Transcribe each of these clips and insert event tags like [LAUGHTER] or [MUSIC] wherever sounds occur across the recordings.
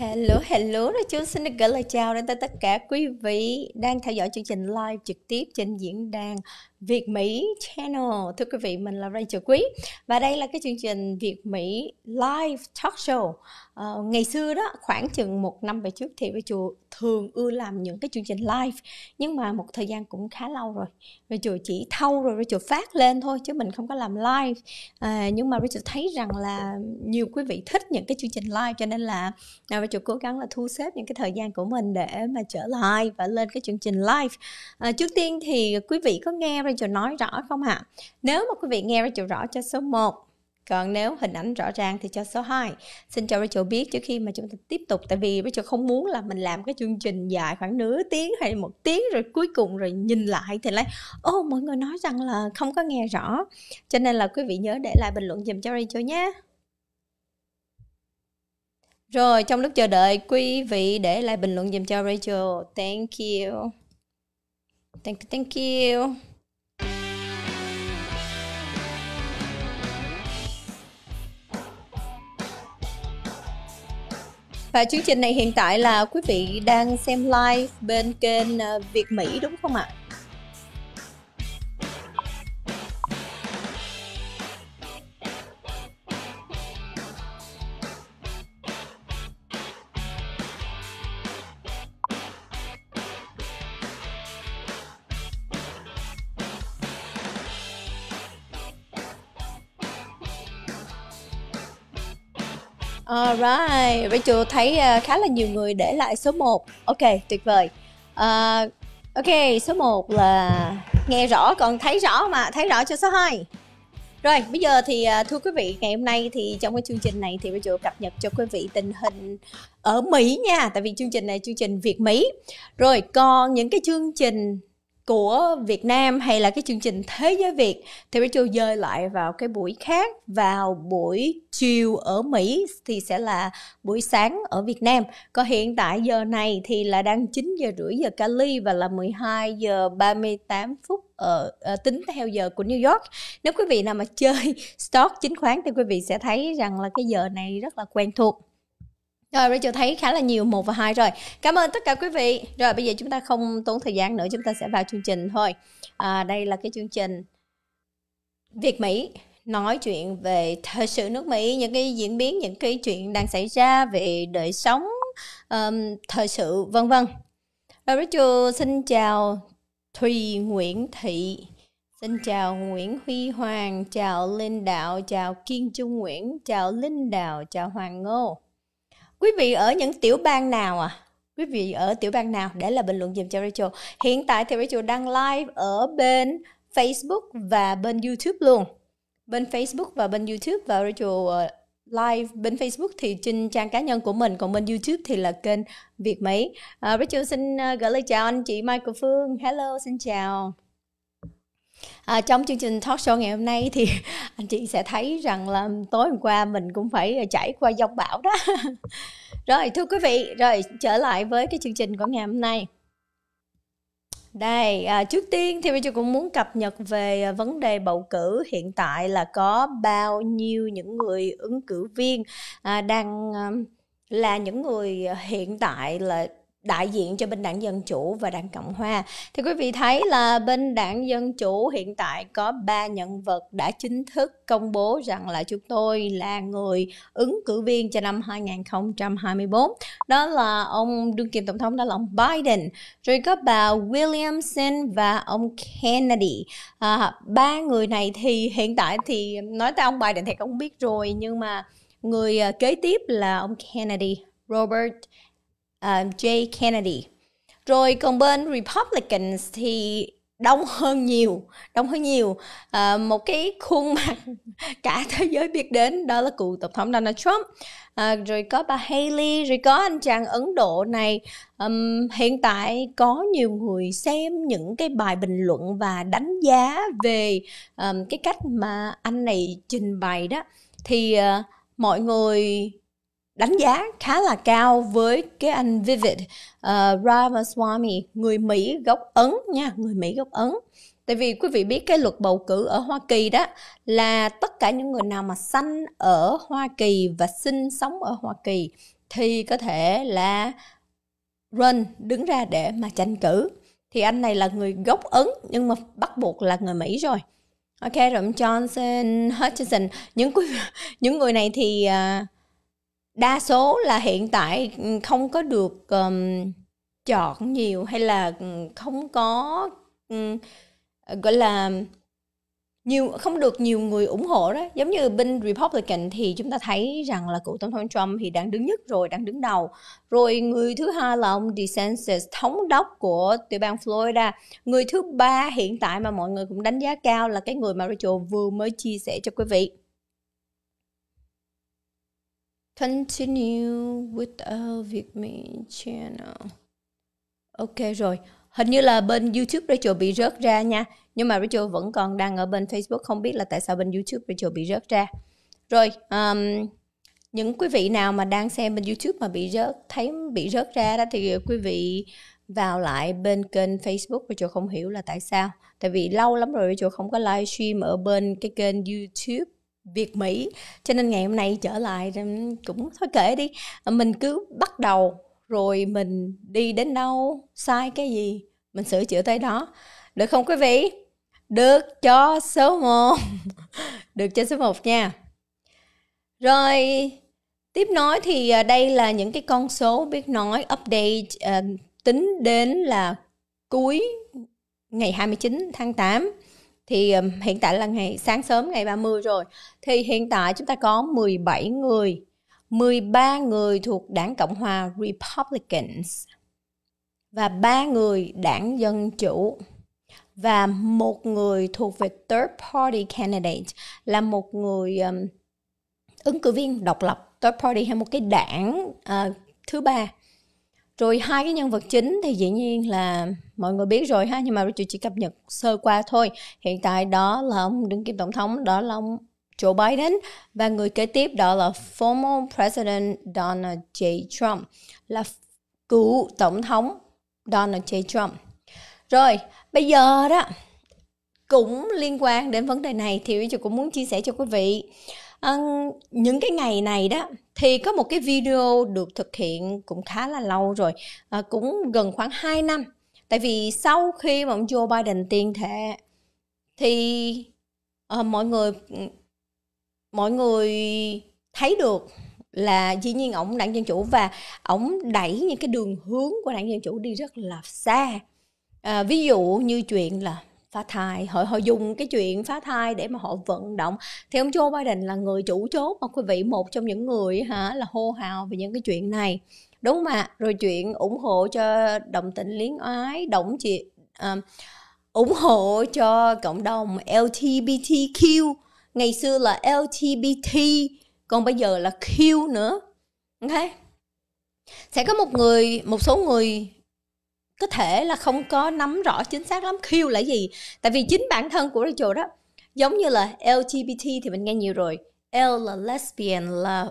Hello, hello, Rachel xin được gửi lời chào đến tất cả quý vị đang theo dõi chương trình live trực tiếp trên diễn đàn Việt Mỹ Channel. Thưa quý vị, mình là Rachel Quý và đây là cái chương trình Việt Mỹ Live Talk Show. Uh, ngày xưa đó khoảng chừng một năm về trước thì với chùa thường ưa làm những cái chương trình live nhưng mà một thời gian cũng khá lâu rồi rồi chùa chỉ thâu rồi rồi chùa phát lên thôi chứ mình không có làm live à, nhưng mà Chùa thấy rằng là nhiều quý vị thích những cái chương trình live cho nên là à, rồi chùa cố gắng là thu xếp những cái thời gian của mình để mà trở lại và lên cái chương trình live à, trước tiên thì quý vị có nghe Rachel nói rõ không ạ? Nếu mà quý vị nghe Rachel rõ cho số 1 còn nếu hình ảnh rõ ràng thì cho số 2 Xin cho Rachel biết trước khi mà chúng ta tiếp tục Tại vì Rachel không muốn là mình làm cái chương trình dài khoảng nửa tiếng hay một tiếng Rồi cuối cùng rồi nhìn lại thì lại Ô oh, mọi người nói rằng là không có nghe rõ Cho nên là quý vị nhớ để lại bình luận dùm cho Rachel nhé Rồi trong lúc chờ đợi quý vị để lại bình luận dùm cho Rachel Thank you Thank you, thank you Và chương trình này hiện tại là quý vị đang xem live bên kênh ờ, Việt Mỹ đúng không ạ? Alright, Rachel thấy uh, khá là nhiều người để lại số 1 Ok, tuyệt vời uh, Ok, số 1 là nghe rõ còn thấy rõ mà, thấy rõ cho số 2 Rồi, bây giờ thì uh, thưa quý vị, ngày hôm nay thì trong cái chương trình này thì Rachel cập nhật cho quý vị tình hình ở Mỹ nha Tại vì chương trình này chương trình Việt Mỹ Rồi, còn những cái chương trình của Việt Nam hay là cái chương trình Thế giới Việt thì Rachel dời lại vào cái buổi khác vào buổi chiều ở Mỹ thì sẽ là buổi sáng ở Việt Nam còn hiện tại giờ này thì là đang 9 giờ rưỡi giờ Cali và là 12 giờ 38 phút ở uh, tính theo giờ của New York nếu quý vị nào mà chơi [LAUGHS] stock chứng khoán thì quý vị sẽ thấy rằng là cái giờ này rất là quen thuộc rồi Rachel thấy khá là nhiều một và hai rồi. Cảm ơn tất cả quý vị. Rồi bây giờ chúng ta không tốn thời gian nữa, chúng ta sẽ vào chương trình thôi. À, đây là cái chương trình Việt Mỹ nói chuyện về thời sự nước Mỹ, những cái diễn biến, những cái chuyện đang xảy ra về đời sống, um, thời sự vân vân. Rachel xin chào Thùy Nguyễn Thị Xin chào Nguyễn Huy Hoàng, chào Linh Đạo, chào Kiên Trung Nguyễn, chào Linh Đạo, chào Hoàng Ngô quý vị ở những tiểu bang nào à quý vị ở tiểu bang nào để là bình luận dùm cho Rachel hiện tại thì Rachel đang live ở bên Facebook và bên YouTube luôn bên Facebook và bên YouTube và Rachel ờ, live bên Facebook thì trên trang cá nhân của mình còn bên YouTube thì là kênh Việt Mỹ. Uh, Rachel xin ờ, gửi lời chào anh chị Michael Phương. Hello, xin chào. À, trong chương trình talk show ngày hôm nay thì [LAUGHS] anh chị sẽ thấy rằng là tối hôm qua mình cũng phải à, trải qua giông bão đó. [LAUGHS] rồi thưa quý vị, rồi trở lại với cái chương trình của ngày hôm nay. Đây, à, trước tiên thì bây giờ cũng muốn cập nhật về à, vấn đề bầu cử hiện tại là có bao nhiêu những người ứng cử viên à, đang à, là những người hiện tại là đại diện cho bên đảng Dân Chủ và đảng Cộng Hòa. Thì quý vị thấy là bên đảng Dân Chủ hiện tại có ba nhân vật đã chính thức công bố rằng là chúng tôi là người ứng cử viên cho năm 2024. Đó là ông đương kim tổng thống đó là ông Biden, rồi có bà Williamson và ông Kennedy. À, ba người này thì hiện tại thì nói tới ông Biden thì cũng biết rồi nhưng mà người à, kế tiếp là ông Kennedy, Robert uh, J Kennedy rồi còn bên Republicans thì đông hơn nhiều đông hơn nhiều à, một cái khuôn mặt [LAUGHS] cả thế giới biết đến đó là cựu tổng thống Donald Trump à, rồi có bà Haley rồi có anh chàng Ấn Độ này um, hiện tại có nhiều người xem những cái bài bình luận và đánh giá về um, cái cách mà anh này trình bày đó thì uh, mọi người đánh giá khá là cao với cái anh Vivid uh, Ramaswamy, người Mỹ gốc Ấn nha, người Mỹ gốc Ấn. Tại vì quý vị biết cái luật bầu cử ở Hoa Kỳ đó là tất cả những người nào mà sanh ở Hoa Kỳ và sinh sống ở Hoa Kỳ thì có thể là run đứng ra để mà tranh cử. Thì anh này là người gốc Ấn nhưng mà bắt buộc là người Mỹ rồi. Ok, rồi Johnson, Hutchinson, những [LAUGHS] những người này thì uh, đa số là hiện tại ừ, không có được um, chọn nhiều hay là ừ, không có um, gọi là nhiều không được nhiều người ủng hộ đó giống như bên Republican thì chúng ta thấy rằng là cựu tổng thống Trump thì đang đứng nhất rồi đang đứng đầu rồi người thứ hai là ông DeSantis thống đốc của tiểu bang Florida người thứ ba hiện tại mà mọi người cũng đánh giá cao là cái người mà Rachel vừa mới chia sẻ cho quý vị continue with our Việt Mỹ channel. Ok rồi, hình như là bên YouTube Rachel bị rớt ra nha. Nhưng mà Rachel vẫn còn đang ở bên Facebook, không biết là tại sao bên YouTube Rachel bị rớt ra. Rồi, um, những quý vị nào mà đang xem bên YouTube mà bị rớt, thấy bị rớt ra đó thì quý vị vào lại bên kênh Facebook Rachel không hiểu là tại sao. Tại vì lâu lắm rồi Rachel không có livestream ở bên cái kênh YouTube Việt Mỹ cho nên ngày hôm nay trở lại cũng thôi kể đi ờ, mình cứ bắt đầu rồi mình đi đến đâu sai cái gì mình sửa chữa tới đó được không quý vị được cho số 1 [LAUGHS] được cho số 1 nha rồi tiếp nói thì ờ, đây là những cái con số biết nói update uh, tính đến là cuối ngày 29 tháng 8 thì um, hiện tại là ngày sáng sớm ngày 30 rồi thì hiện tại chúng ta có 17 người 13 người thuộc đảng Cộng hòa Republicans và ba người đảng Dân chủ và một người thuộc về third party candidate là một người um, ứng cử viên độc lập third party hay một cái đảng uh, thứ ba rồi hai cái nhân vật chính thì dĩ nhiên là mọi người biết rồi ha nhưng mà chị chỉ cập nhật sơ qua thôi hiện tại đó là ông đương kim tổng thống đó là ông Joe Biden và người kế tiếp đó là former President Donald J. Trump là cựu tổng thống Donald J. Trump. Rồi, bây giờ đó cũng liên quan đến vấn đề này thì chị cũng muốn chia sẻ cho quý vị. À, những cái ngày này đó thì có một cái video được thực hiện cũng khá là lâu rồi, à, cũng gần khoảng 2 năm tại vì sau khi mà ông Joe Biden tiền thệ thì uh, mọi người mọi người thấy được là dĩ nhiên ổng đảng dân chủ và ổng đẩy những cái đường hướng của đảng dân chủ đi rất là xa à, ví dụ như chuyện là phá thai họ họ dùng cái chuyện phá thai để mà họ vận động thì ông Joe Biden là người chủ chốt mà quý vị một trong những người hả là hô hào về những cái chuyện này đúng mà rồi chuyện ủng hộ cho đồng tình liên ái động chị um, à, ủng hộ cho cộng đồng LGBTQ ngày xưa là LGBT còn bây giờ là Q nữa ok sẽ có một người một số người có thể là không có nắm rõ chính xác lắm Q là gì tại vì chính bản thân của Rachel đó giống như là LGBT thì mình nghe nhiều rồi L là lesbian là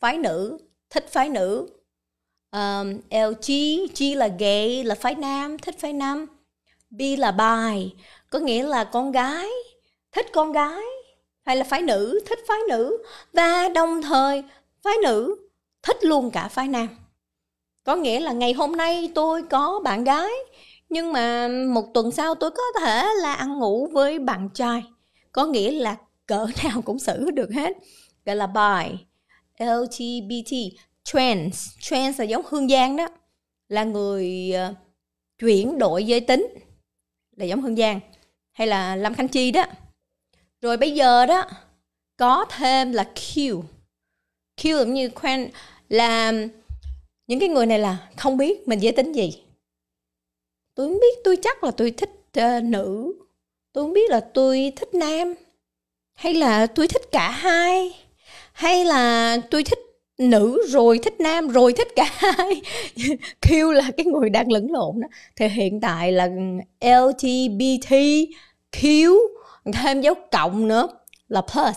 phái nữ thích phái nữ um, LG G là gay là phái nam thích phái nam B là bài có nghĩa là con gái thích con gái hay là phái nữ thích phái nữ và đồng thời phái nữ thích luôn cả phái nam có nghĩa là ngày hôm nay tôi có bạn gái nhưng mà một tuần sau tôi có thể là ăn ngủ với bạn trai có nghĩa là cỡ [LAUGHS] nào cũng xử được hết gọi là bài LGBT trans trans là giống hương giang đó là người ờ, chuyển đổi giới tính là giống hương giang hay là lâm khánh chi đó rồi bây giờ đó có thêm là q q giống như quen là những cái người này là không biết mình giới tính gì tôi không biết tôi chắc là tôi thích uh, nữ tôi không biết là tôi thích nam hay là tôi thích cả hai hay là tôi thích nữ rồi thích nam rồi thích cả hai Q là cái người đang lẫn lộn đó thì hiện tại là LGBT Q thêm dấu cộng nữa là plus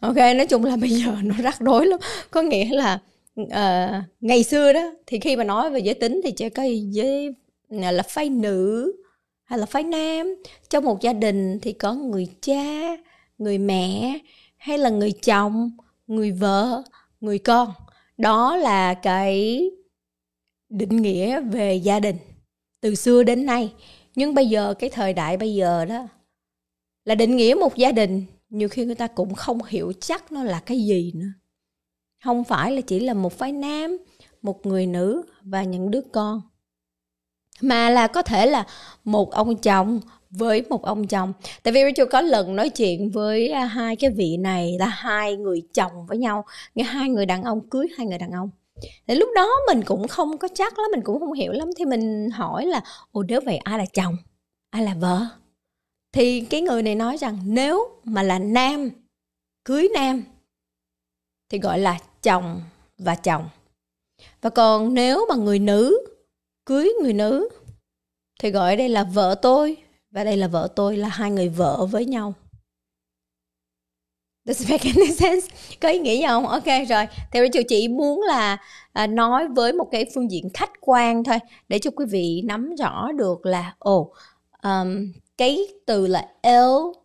ok nói chung là bây giờ nó rắc rối lắm có nghĩa là uh, ngày xưa đó thì khi mà nói về giới tính thì chỉ có giới à, là phái nữ hay là phái nam trong một gia đình thì có người cha người mẹ hay là người chồng người vợ người con đó là cái định nghĩa về gia đình từ xưa đến nay nhưng bây giờ cái thời đại bây giờ đó là định nghĩa một gia đình nhiều khi người ta cũng không hiểu chắc nó là cái gì nữa không phải là chỉ là một phái nam một người nữ và những đứa con mà là có thể là một ông chồng với một ông chồng tại vì Rachel có lần nói chuyện với à, hai cái vị này là hai người chồng với nhau nghe hai người đàn ông cưới hai người đàn ông thì lúc đó mình cũng không có chắc lắm mình cũng không hiểu lắm thì mình hỏi là ồ nếu vậy ai là chồng ai là vợ thì cái người này nói rằng nếu mà là nam cưới nam thì gọi là chồng và chồng và còn nếu mà người nữ cưới người nữ thì gọi đây là vợ tôi và đây là vợ tôi là hai người vợ với nhau Does make any sense? Có ý nghĩa gì không? Ok rồi. Theo đó chị chỉ muốn là à, nói với một cái phương diện khách quan thôi để cho quý vị nắm rõ được là ồ oh, um, cái từ là LGBTQ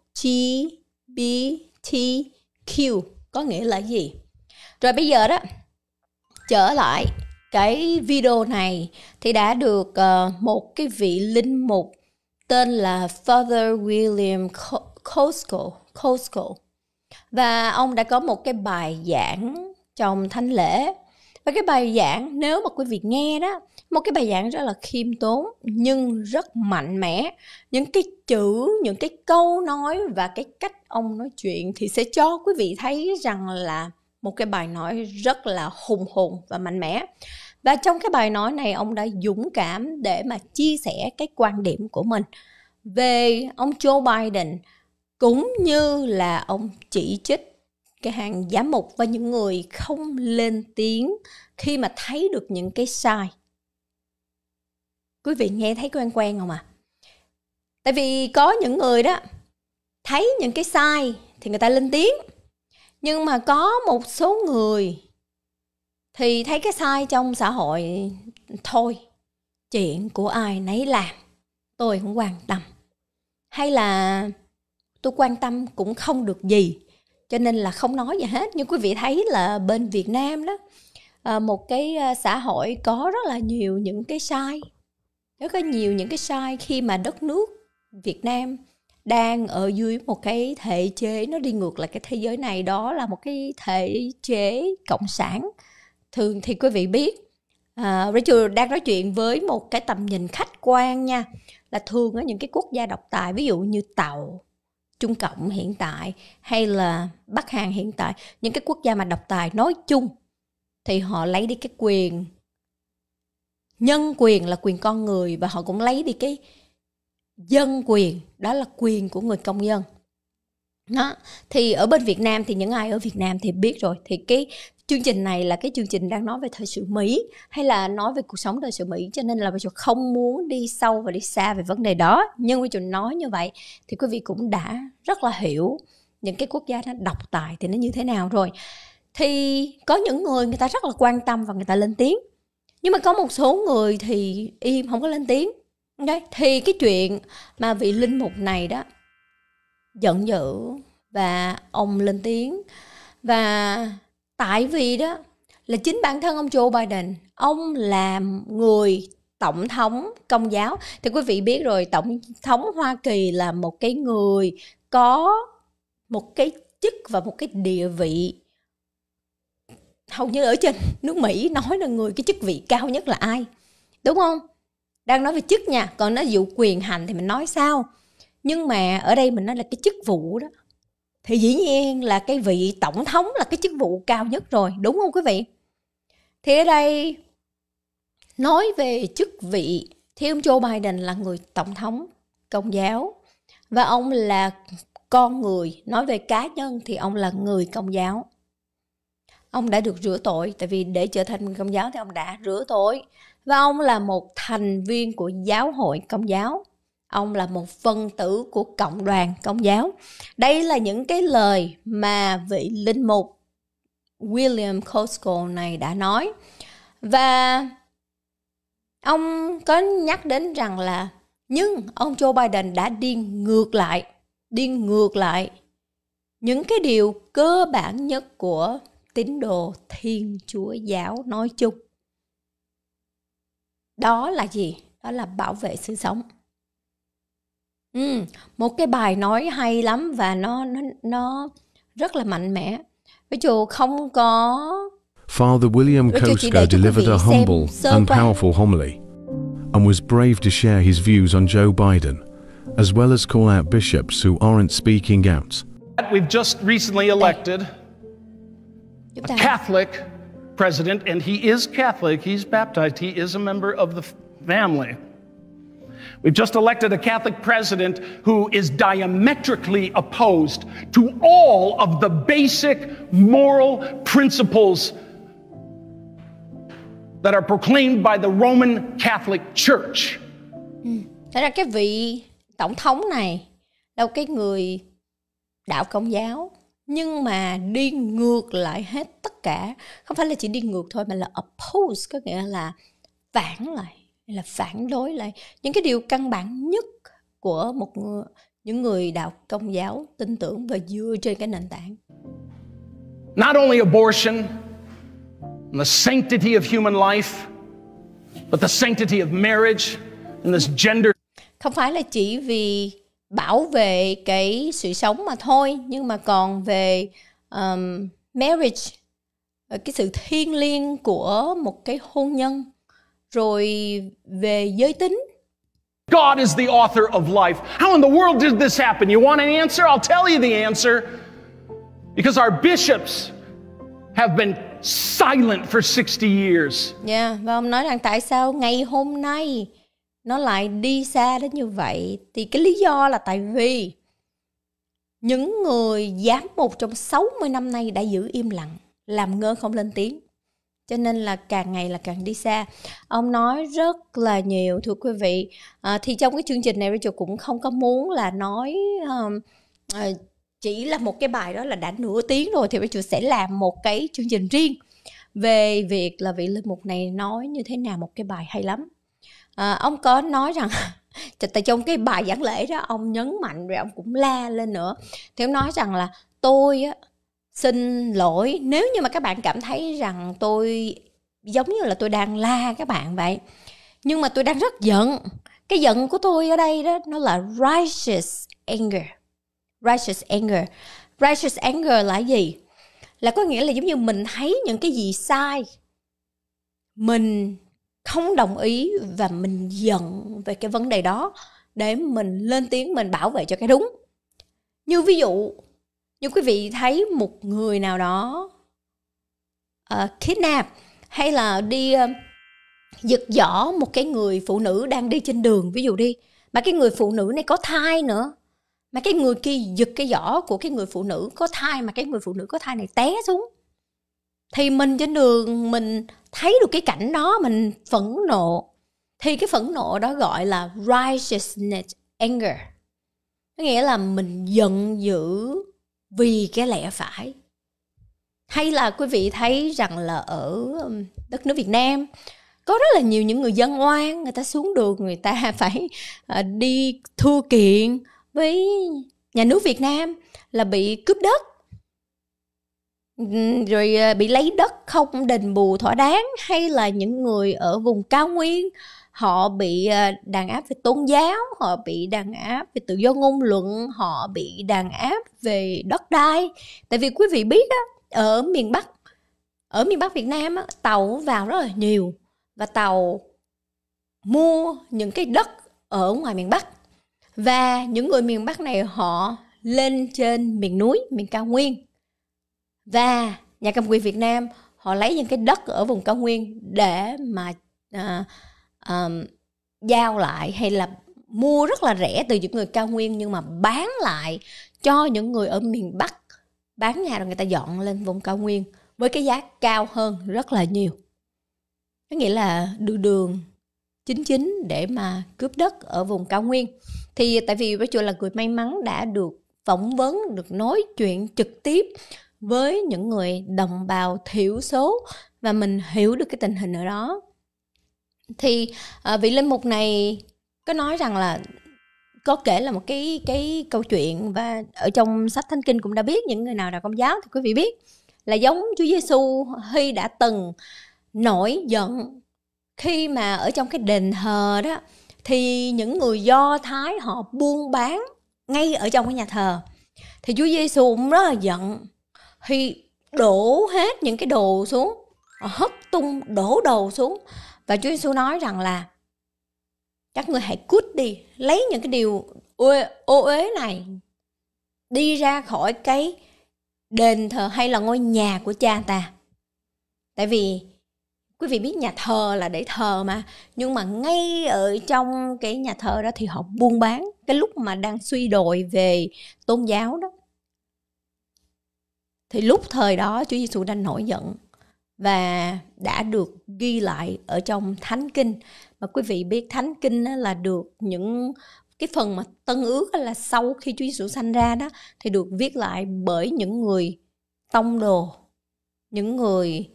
có nghĩa là gì. Rồi bây giờ đó trở lại cái video này thì đã được uh, một cái vị linh mục tên là Father William Cosco, Cosco và ông đã có một cái bài giảng trong thánh lễ và cái bài giảng nếu mà quý vị nghe đó một cái bài giảng rất là khiêm tốn nhưng rất mạnh mẽ những cái chữ những cái câu nói và cái cách ông nói chuyện thì sẽ cho quý vị thấy rằng là một cái bài nói rất là hùng hồn và mạnh mẽ và trong cái bài nói này ông đã dũng cảm để mà chia sẻ cái quan điểm của mình về ông Joe Biden cũng như là ông chỉ trích cái hàng giám mục và những người không lên tiếng khi mà thấy được những cái sai. Quý vị nghe thấy quen quen không ạ? À? Tại vì có những người đó thấy những cái sai thì người ta lên tiếng. Nhưng mà có một số người thì thấy cái sai trong xã hội thôi chuyện của ai nấy làm tôi không quan tâm hay là tôi quan tâm cũng không được gì cho nên là không nói gì hết nhưng quý vị thấy là bên việt nam đó à, một cái à, xã hội có rất là nhiều những cái sai rất là nhiều những cái sai khi mà đất nước việt nam đang ở dưới một cái thể chế nó đi ngược lại cái thế giới này đó là một cái thể chế cộng sản thường thì quý vị biết à, Rachel đang nói chuyện với một cái tầm nhìn khách quan nha là thường ở những cái quốc gia độc tài ví dụ như tàu Trung Cộng hiện tại hay là Bắc Hàn hiện tại những cái quốc gia mà độc tài nói chung thì họ lấy đi cái quyền nhân quyền là quyền con người và họ cũng lấy đi cái dân quyền đó là quyền của người công dân đó thì ở bên Việt Nam thì những ai ở Việt Nam thì biết rồi thì cái chương trình này là cái chương trình đang nói về thời sự mỹ hay là nói về cuộc sống thời sự mỹ cho nên là bây giờ không muốn đi sâu và đi xa về vấn đề đó nhưng bây giờ nói như vậy thì quý vị cũng đã rất là hiểu những cái quốc gia nó độc tài thì nó như thế nào rồi thì có những người người ta rất là quan tâm và người ta lên tiếng nhưng mà có một số người thì im không có lên tiếng đấy thì cái chuyện mà vị linh mục này đó giận dữ và ông lên tiếng và tại vì đó là chính bản thân ông Joe Biden ông làm người tổng thống công giáo thì quý vị biết rồi tổng thống Hoa Kỳ là một cái người có một cái chức và một cái địa vị hầu như ở trên nước Mỹ nói là người cái chức vị cao nhất là ai đúng không đang nói về chức nha còn nói vụ quyền hành thì mình nói sao nhưng mà ở đây mình nói là cái chức vụ đó thì dĩ nhiên là cái vị tổng thống là cái chức vụ cao nhất rồi đúng không quý vị thì ở đây nói về chức vị thì ông Joe Biden là người tổng thống công giáo và ông là con người nói về cá nhân thì ông là người công giáo ông đã được rửa tội tại vì để trở thành công giáo thì ông đã rửa tội và ông là một thành viên của giáo hội công giáo ông là một phân tử của cộng đoàn công giáo đây là những cái lời mà vị linh mục William Cosgrove này đã nói và ông có nhắc đến rằng là nhưng ông Joe Biden đã đi ngược lại đi ngược lại những cái điều cơ bản nhất của tín đồ thiên chúa giáo nói chung đó là gì đó là bảo vệ sự sống một cái bài nói hay lắm và nó nó nó rất là mạnh mẽ. dù không có Father William Với Kosko delivered a humble and powerful homily and was brave to share his views on Joe Biden, as well as call out bishops who aren't speaking out. We've just recently elected a Catholic president, and he is Catholic. He's baptized. He is a member of the family. We've just elected a Catholic president who is diametrically opposed to all of the basic moral principles that are proclaimed by the Roman Catholic Church. Thế ra cái vị tổng thống này là cái người đạo công giáo nhưng mà đi ngược lại hết tất cả không phải là chỉ đi ngược thôi mà là oppose có nghĩa là phản lại hay là phản đối lại những cái điều căn bản nhất của một người, những người đạo công giáo tin tưởng và dựa trên cái nền tảng. Not only abortion and the sanctity of human life, but the sanctity of marriage and this gender. Không phải là chỉ vì bảo vệ cái sự sống mà thôi, nhưng mà còn về um, marriage, cái sự thiêng liêng của một cái hôn nhân rồi về giới tính God is the author of life. How in the world did this happen? You want an answer? I'll tell you the answer. Because our bishops have been silent for 60 years. Yeah, dạ, và ông nói rằng tại sao ngày hôm nay nó lại đi xa đến như vậy? Thì cái lý do là tại vì những người giám mục trong 60 năm nay đã giữ im lặng, làm ngơ không lên tiếng cho nên là càng ngày là càng đi xa ông nói rất là nhiều thưa quý vị à, thì trong cái chương trình này Rachel cũng không có muốn là nói um, à, chỉ là một cái bài đó là đã nửa tiếng rồi thì Rachel sẽ làm một cái chương trình riêng về việc là vị linh mục này nói như thế nào một cái bài hay lắm à, ông có nói rằng [LAUGHS] trong cái bài giảng lễ đó ông nhấn mạnh rồi ông cũng la lên nữa thì ông nói rằng là tôi á xin lỗi nếu như mà các bạn cảm thấy rằng tôi giống như là tôi đang la các bạn vậy nhưng mà tôi đang rất giận cái giận của tôi ở đây đó nó là righteous anger righteous anger righteous anger là gì là có nghĩa là giống như mình thấy những cái gì sai mình không đồng ý và mình giận về cái vấn đề đó để mình lên tiếng mình bảo vệ cho cái đúng như ví dụ như quý vị thấy một người nào đó uh, kidnap hay là đi uh, giật giỏ một cái người phụ nữ đang đi trên đường ví dụ đi mà cái người phụ nữ này có thai nữa mà cái người kia giật cái giỏ của cái người phụ nữ có thai mà cái người phụ nữ có thai này té xuống thì mình trên đường mình thấy được cái cảnh đó mình phẫn nộ thì cái phẫn nộ đó gọi là righteousness anger có nghĩa là mình giận dữ vì cái lẽ phải hay là quý vị thấy rằng là ở um, đất nước Việt Nam có rất là nhiều những người dân oan người ta xuống đường người ta [LAUGHS] phải ờ, đi thua kiện với nhà nước Việt Nam là bị cướp đất rồi ờ, bị lấy đất không đền bù thỏa đáng hay là những người ở vùng cao nguyên họ bị ờ, đàn áp về tôn giáo họ bị đàn áp về tự do ngôn luận họ bị đàn áp về đất đai tại vì quý vị biết á ở miền bắc ở miền bắc việt nam á, tàu vào rất là nhiều và tàu mua những cái đất ở ngoài miền bắc và những người miền bắc này họ lên trên miền núi miền cao nguyên và nhà cầm quyền việt nam họ lấy những cái đất ở vùng cao nguyên để mà à, um, giao lại hay là mua rất là rẻ từ những người cao nguyên nhưng mà bán lại cho những người ở miền Bắc bán nhà rồi người ta dọn lên vùng cao nguyên với cái giá cao hơn rất là nhiều. Có nghĩa là đường đường chính chính để mà cướp đất ở vùng cao nguyên. Thì tại vì Bác Chua là người may mắn đã được phỏng vấn, được nói chuyện trực tiếp với những người đồng bào thiểu số và mình hiểu được cái tình hình ở đó thì uh, vị linh mục này có nói rằng là có kể là một cái cái câu chuyện và ở trong sách thánh kinh cũng đã biết những người nào là công giáo thì quý vị biết là giống Chúa Giêsu khi đã từng nổi giận khi mà ở trong cái đền thờ đó thì những người Do Thái họ buôn bán ngay ở trong cái nhà thờ thì Chúa Giêsu cũng rất là giận khi đổ hết những cái đồ xuống hất tung đổ đồ xuống và Chúa Giêsu nói rằng là các ngươi hãy cút đi lấy những cái điều ô uế này đi ra khỏi cái đền thờ hay là ngôi nhà của cha ta tại vì quý vị biết nhà thờ là để thờ mà nhưng mà ngay ở trong cái nhà thờ đó thì họ buôn bán cái lúc mà đang suy đồi về tôn giáo đó thì lúc thời đó Chúa Giêsu đang nổi giận và đã được ghi lại ở trong thánh kinh mà quý vị biết thánh kinh là được những cái phần mà tân ước là sau khi Chúa Giêsu sanh ra đó thì được viết lại bởi những người tông đồ, những người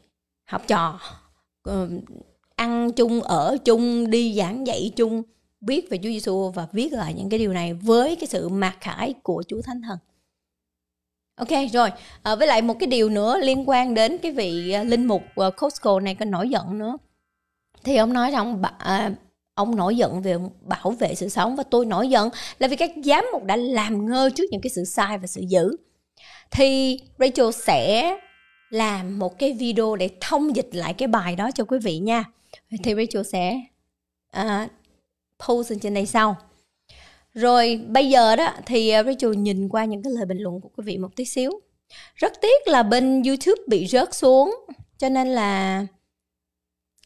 học trò ờ, ăn chung ở chung đi giảng dạy chung biết về Chúa Giêsu và viết lại những cái điều này với cái sự mặc khải của Chúa Thánh Thần. Ok rồi, à, với lại một cái điều nữa liên quan đến cái vị ờ, linh mục ờ, Costco này có nổi giận nữa. Thì ông nói rằng bà, uh, ông nổi giận về bảo vệ sự sống và tôi nổi giận là vì các giám mục đã làm ngơ trước những cái sự sai và sự dữ. Thì Rachel sẽ làm một cái video để thông dịch lại cái bài đó cho quý vị nha. Thì Rachel sẽ uh, post trên đây sau rồi bây giờ đó thì ờ, Rachel nhìn qua những cái lời bình luận của quý vị một tí xíu rất tiếc là bên YouTube bị rớt xuống cho nên là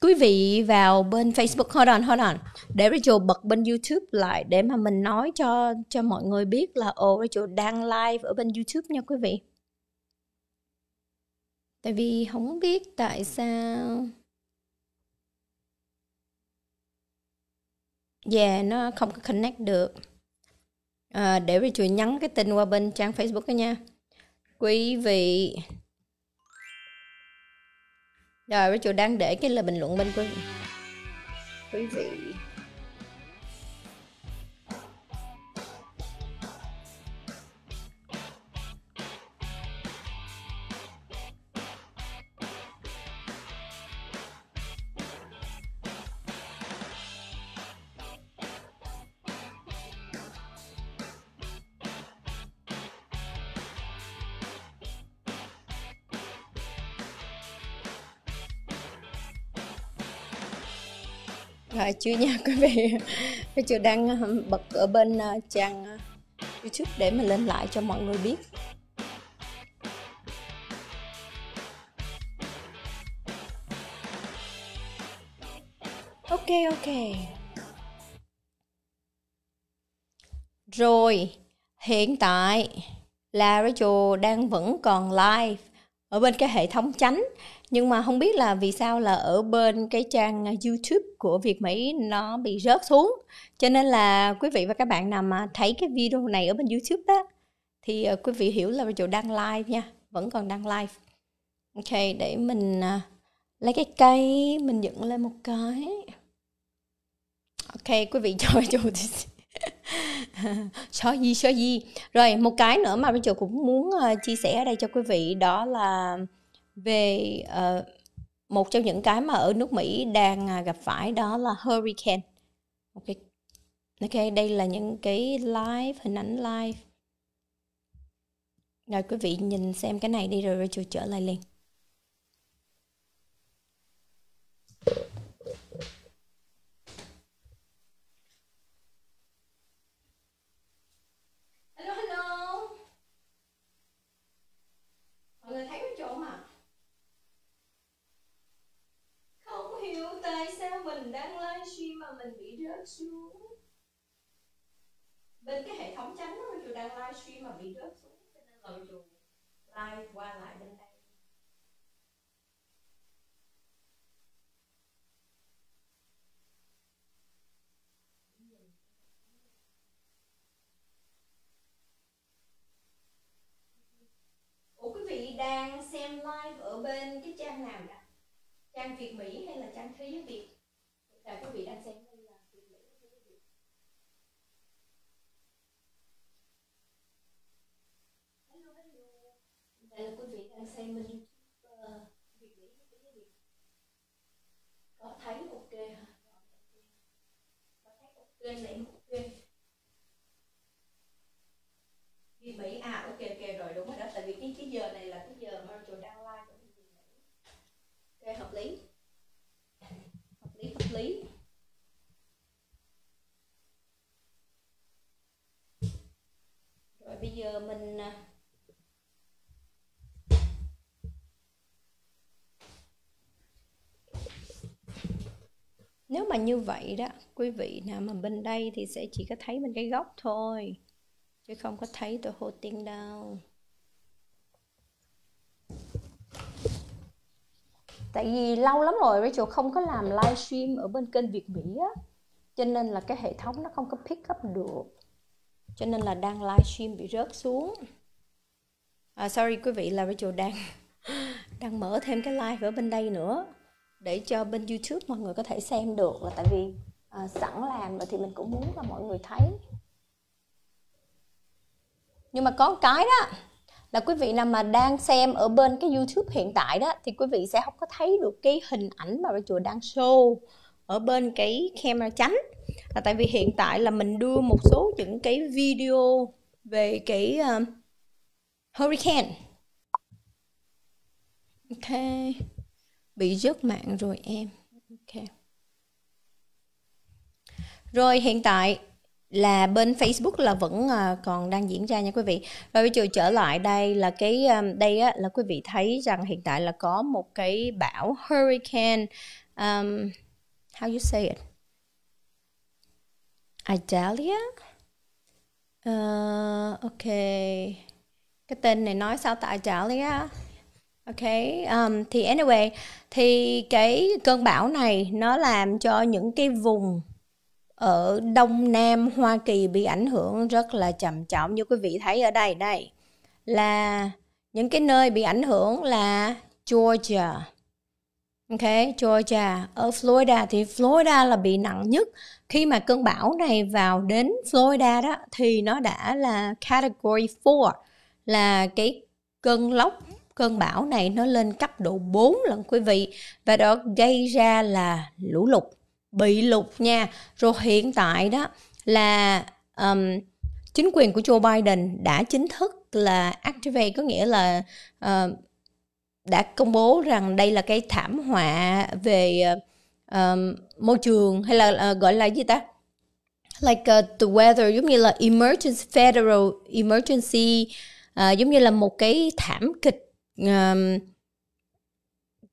quý vị vào bên Facebook hold on hold on để Rachel bật bên YouTube lại để mà mình nói cho cho mọi người biết là ồ Rachel đang live ở bên YouTube nha quý vị tại vì không biết tại sao yeah nó không có connect được à, để Richard nhắn cái tin qua bên trang Facebook đó nha quý vị rồi Richard đang để cái lời bình luận bên quý vị quý vị chưa nha [LAUGHS] quý vị Phi chưa đang ờ, bật ở bên ờ, trang ờ, youtube để mình lên lại cho mọi người biết ok ok rồi hiện tại là Rachel đang vẫn còn live ở bên cái hệ thống chánh nhưng mà không biết là vì sao là ở bên cái trang à, YouTube của Việt Mỹ nó bị rớt xuống cho nên là quý vị và các bạn nào mà thấy cái video này ở bên YouTube đó thì à, quý vị hiểu là chỗ đang live nha vẫn còn đang live ok để mình à, lấy cái cây mình dựng lên một cái ok quý vị cho chỗ [LAUGHS] thì so gì so gì rồi một cái nữa mà bây giờ cũng muốn uh, chia sẻ ở đây cho quý vị đó là về uh, một trong những cái mà ở nước Mỹ đang uh, gặp phải đó là hurricane ok ok đây là những cái live hình ảnh live rồi quý vị nhìn xem cái này đi rồi Rachel trở lại liền tại sao mình đang livestream mà mình bị rớt xuống bên cái hệ thống tránh đó mà chủ đang livestream mà bị rớt xuống cho nên là chủ live qua lại bên đây ủa quý vị đang xem live ở bên cái trang nào đã trang Việt Mỹ hay là trang thế giới Việt là tại quý vị đang xem đây là Việt Mỹ thế giới Việt hello hello hiện là quý vị đang xem bên YouTube uh, Việt Mỹ thế giới Việt có thấy ok hả có thấy ok lại ok Việt Mỹ à ok ok rồi đúng rồi đó tại vì cái cái giờ này bây giờ mình à, nếu mà như vậy đó quý vị nào mà bên đây thì sẽ chỉ có thấy bên cái góc thôi chứ không có thấy tôi hô tiên đâu tại vì lâu lắm rồi Rachel không có làm livestream ở bên kênh Việt Mỹ á cho nên là cái hệ thống nó không có pick up được cho nên là đang livestream bị rớt xuống à, sorry quý vị là Rachel đang [LAUGHS] đang mở thêm cái live ở bên đây nữa để cho bên YouTube mọi người có thể xem được là tại vì à, sẵn làm rồi thì mình cũng muốn là mọi người thấy nhưng mà có cái đó là quý vị nào mà đang xem ở bên cái YouTube hiện tại đó thì quý vị sẽ không có thấy được cái hình ảnh mà Rachel đang show ở bên cái camera tránh là tại vì hiện tại là mình đưa một số những cái video về cái uh, hurricane ok bị rớt mạng rồi em ok rồi hiện tại là bên Facebook là vẫn à, còn đang diễn ra nha quý vị. Rồi bây giờ trở lại đây là cái um, đây á là quý vị thấy rằng hiện tại là có một cái bão hurricane um, how you say it Idalia uh, ờ, ok cái tên này nói sao tại Idalia Ok, um, thì anyway, thì cái cơn bão này nó làm cho những cái vùng ở Đông Nam Hoa Kỳ bị ảnh hưởng rất là trầm trọng như quý vị thấy ở đây đây là những cái nơi bị ảnh hưởng là Georgia, Okay, Georgia. Ở Florida thì Florida là bị nặng nhất. Khi mà cơn bão này vào đến Florida đó thì nó đã là category 4 là cái cơn lốc cơn bão này nó lên cấp độ 4 lần quý vị và đó gây ra là lũ lụt bị lụt nha rồi hiện tại đó là um, chính quyền của Joe Biden đã chính thức là activate có nghĩa là uh, đã công bố rằng đây là cái thảm họa về uh, môi trường hay là uh, gọi là gì ta like uh, the weather giống như là emergency federal emergency uh, giống như là một cái thảm kịch um,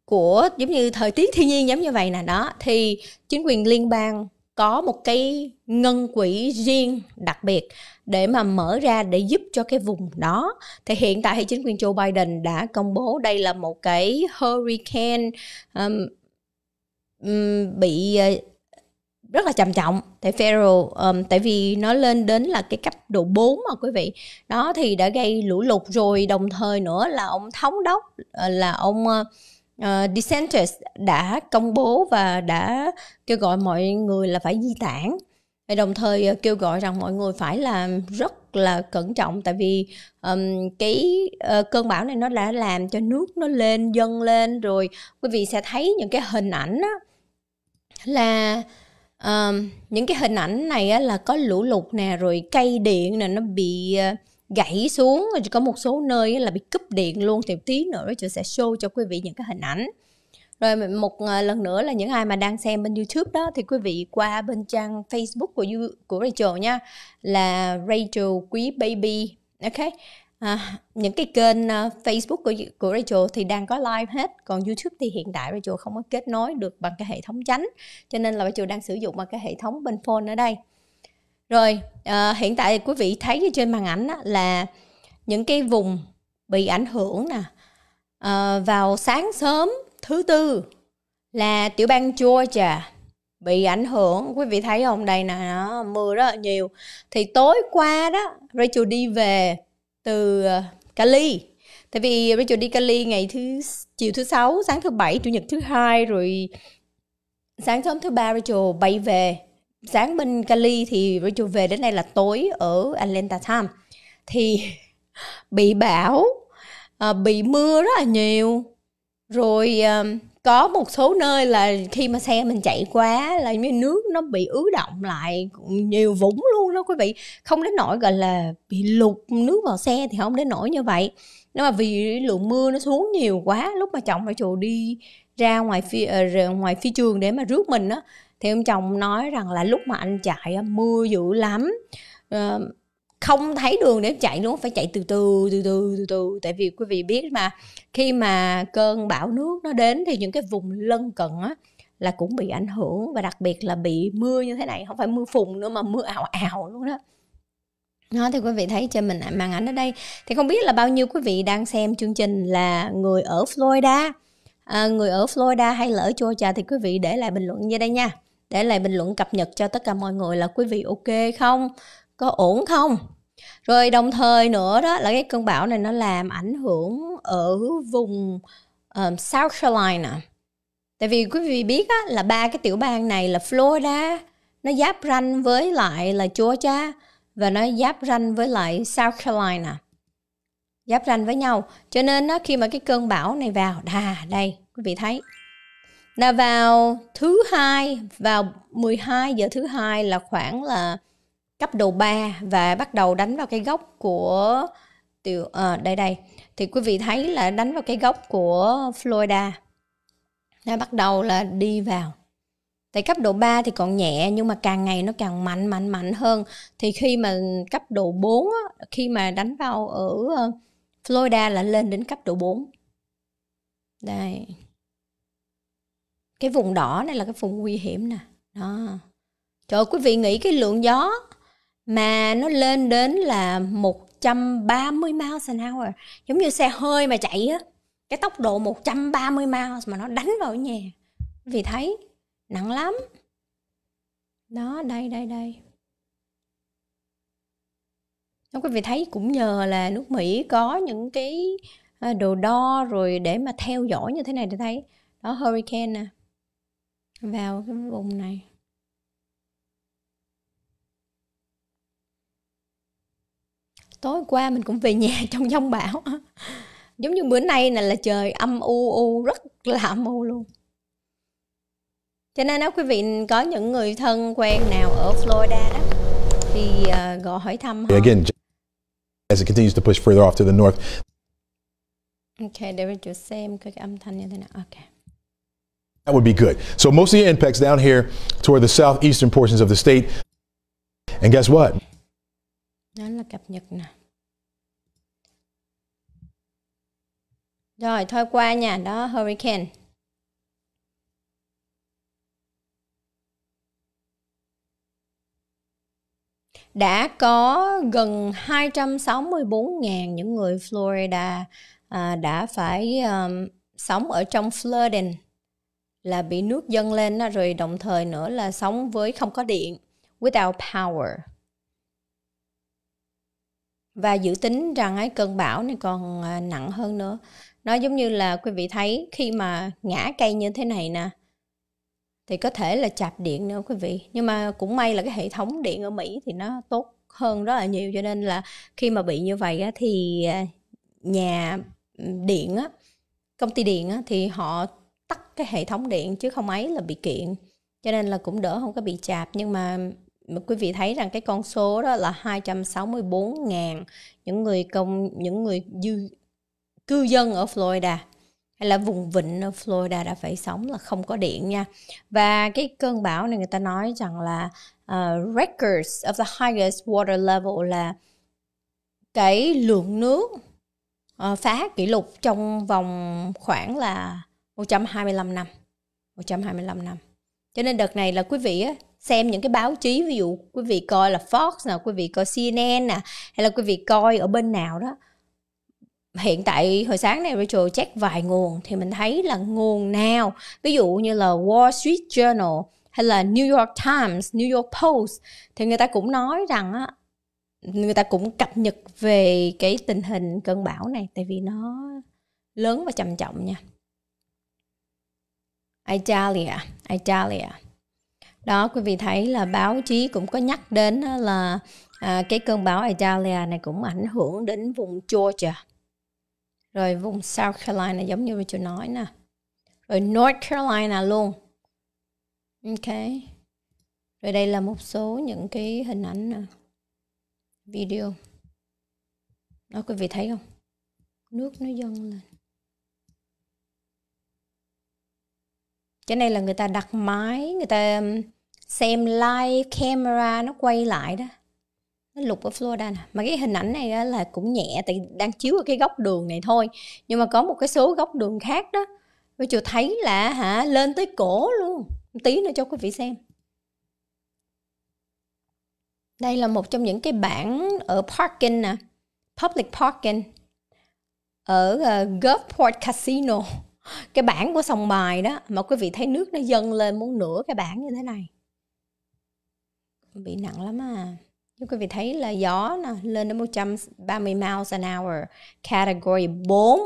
của giống như thời tiết thiên nhiên giống như vậy nè đó thì chính quyền liên bang có một cái ngân quỹ riêng đặc biệt để mà mở ra để giúp cho cái vùng đó. Thì hiện tại thì chính quyền Joe Biden đã công bố đây là một cái hurricane um, um bị ờ, rất là trầm trọng tại Federal um, tại vì nó lên đến là cái cấp độ 4 mà quý vị. Đó thì đã gây lũ lụt rồi đồng thời nữa là ông thống đốc ờ, là ông uh, uh, ờ, DeSantis đã công bố và đã kêu gọi mọi người là phải di tản đồng thời ờ, kêu gọi rằng mọi người phải là rất là cẩn trọng tại vì um, cái uh, cơn bão này nó đã làm cho nước nó lên dâng lên rồi quý vị sẽ thấy những cái hình ảnh đó là um, những cái hình ảnh này á, là có lũ lụt nè rồi cây điện nè nó bị uh, gãy xuống rồi có một số nơi là bị cúp điện luôn thì tí nữa chị sẽ show cho quý vị những cái hình ảnh rồi một ờ, lần nữa là những ai mà đang xem bên YouTube đó thì quý vị qua bên trang Facebook của của Rachel nha là Rachel Quý Baby ok à, những cái kênh ờ, Facebook của của Rachel thì đang có live hết còn YouTube thì hiện tại Rachel không có kết nối được bằng cái hệ thống chánh cho nên là Rachel đang sử dụng bằng cái hệ thống bên phone ở đây rồi à, hiện tại quý vị thấy trên màn ảnh là những cái vùng bị ảnh hưởng nè à, vào sáng sớm thứ tư là tiểu bang Georgia bị ảnh hưởng quý vị thấy không đây nè nó mưa rất là nhiều thì tối qua đó Rachel đi về từ ờ, Cali tại vì Rachel đi Cali ngày thứ chiều thứ sáu sáng thứ bảy chủ nhật thứ hai rồi sáng sớm thứ ba Rachel bay về sáng bên Cali thì Rachel về đến đây là tối ở Atlanta time thì [LAUGHS] bị bão à, bị mưa rất là nhiều rồi à, có một số nơi là khi mà xe mình chạy quá là như nước nó bị ứ động lại nhiều vũng luôn đó quý vị không đến nỗi gọi là bị lụt nước vào xe thì không đến nỗi như vậy nhưng mà vì lượng mưa nó xuống nhiều quá lúc mà chồng phải chùa đi ra ngoài phi, ờ, ngoài phi trường để mà rước mình á thì ông chồng nói rằng là lúc mà anh chạy mưa dữ lắm ờ, không thấy đường để chạy luôn phải chạy từ từ từ từ từ từ tại vì quý vị biết mà khi mà cơn bão nước nó đến thì những cái vùng lân cận á là cũng bị ảnh hưởng và đặc biệt là bị mưa như thế này không phải mưa phùn nữa mà mưa ảo ảo luôn đó nó thì quý vị thấy trên mình màn ảnh ở đây thì không biết là bao nhiêu quý vị đang xem chương trình là người ở Florida à, người ở Florida hay là ở Georgia thì quý vị để lại bình luận như đây nha để lại bình luận cập nhật cho tất cả mọi người là quý vị ok không có ổn không rồi đồng thời nữa đó là cái cơn bão này nó làm ảnh hưởng ở vùng um, South Carolina tại vì quý vị biết á, là ba cái tiểu bang này là Florida nó giáp ranh với lại là Georgia và nó giáp ranh với lại South Carolina giáp ranh với nhau cho nên á, khi mà cái cơn bão này vào đà đây quý vị thấy là vào thứ hai vào 12 giờ thứ hai là khoảng là cấp độ 3 và bắt đầu đánh vào cái gốc của tiểu à, đây đây thì quý vị thấy là đánh vào cái gốc của Florida đã bắt đầu là đi vào tại cấp độ 3 thì còn nhẹ nhưng mà càng ngày nó càng mạnh mạnh mạnh hơn thì khi mà cấp độ 4 khi mà đánh vào ở ờ, Florida là lên đến cấp độ 4 đây cái vùng đỏ này là cái vùng nguy hiểm nè đó trời ơi, quý vị nghĩ cái lượng gió mà nó lên đến là 130 miles an hour giống như xe hơi mà chạy á cái tốc độ 130 miles mà nó đánh vào nhà quý vị thấy nặng lắm đó đây đây đây đó, quý vị thấy cũng nhờ là nước Mỹ có những cái à, đồ đo rồi để mà theo dõi như thế này để thấy đó hurricane nè vào cái vùng này tối qua mình cũng về nhà [LAUGHS] trong giông bão giống như bữa nay này là trời âm u u rất là âm u luôn cho nên nếu quý vị có những người thân quen nào ở Florida đó thì ờ, gọi hỏi thăm họ. Again, as it continues to push further off to the north. Okay, để mình chú xem cái âm thanh như thế nào. Okay. That would be good. So most of your impacts down here toward the southeastern portions of the state. And guess what? Đó là cập nhật nè. Rồi, thôi qua nha, đó hurricane. Đã có gần 264.000 những người Florida à, đã phải um, sống ở trong flooding là bị nước dâng lên rồi đồng thời nữa là sống với không có điện without power và dự tính rằng ấy cơn bão này còn à, nặng hơn nữa nó giống như là quý vị thấy khi mà ngã cây như thế này nè thì có thể là chạp điện nữa quý vị nhưng mà cũng may là cái hệ thống điện ở mỹ thì nó tốt hơn rất là nhiều cho nên là khi mà bị như vậy thì à, nhà điện á công ty điện á, thì họ cái hệ thống điện chứ không ấy là bị kiện cho nên là cũng đỡ không có bị chạp nhưng mà quý vị thấy rằng cái con số đó là 264 ngàn những người công những người dư cư dân ở Florida hay là vùng vịnh ở Florida đã phải sống là không có điện nha và cái cơn bão này người ta nói rằng là uh, records of the highest water level là cái lượng nước uh, phá kỷ lục trong vòng khoảng là 125 năm 125 năm cho nên đợt này là quý vị á, xem những cái báo chí ví dụ quý vị coi là Fox nào quý vị coi CNN nè hay là quý vị coi ở bên nào đó hiện tại hồi sáng này Rachel check vài nguồn thì mình thấy là nguồn nào ví dụ như là Wall Street Journal hay là New York Times, New York Post thì người ta cũng nói rằng á người ta cũng cập nhật về cái tình hình cơn bão này tại vì nó lớn và trầm trọng nha. Italia, Italia. Đó quý vị thấy là báo chí cũng có nhắc đến là à, cái cơn bão Italia này cũng ảnh hưởng đến vùng Georgia. Rồi vùng South Carolina giống như tôi nói nè. Rồi North Carolina luôn. Ok. Rồi đây là một số những cái hình ảnh nè. À, video. Đó quý vị thấy không? Nước nó dâng lên. cho nên là người ta đặt máy người ta xem live camera nó quay lại đó nó lục ở Florida nè mà cái hình ảnh này là cũng nhẹ tại đang chiếu ở cái góc đường này thôi nhưng mà có một cái số góc đường khác đó với chùa thấy là hả lên tới cổ luôn một tí nữa cho quý vị xem đây là một trong những cái bảng ở parking nè public parking ở uh, Gulfport Casino cái bảng của sòng bài đó mà quý vị thấy nước nó dâng lên muốn nửa cái bảng như thế này bị nặng lắm à như quý vị thấy là gió nè, lên đến 130 miles an hour, category 4.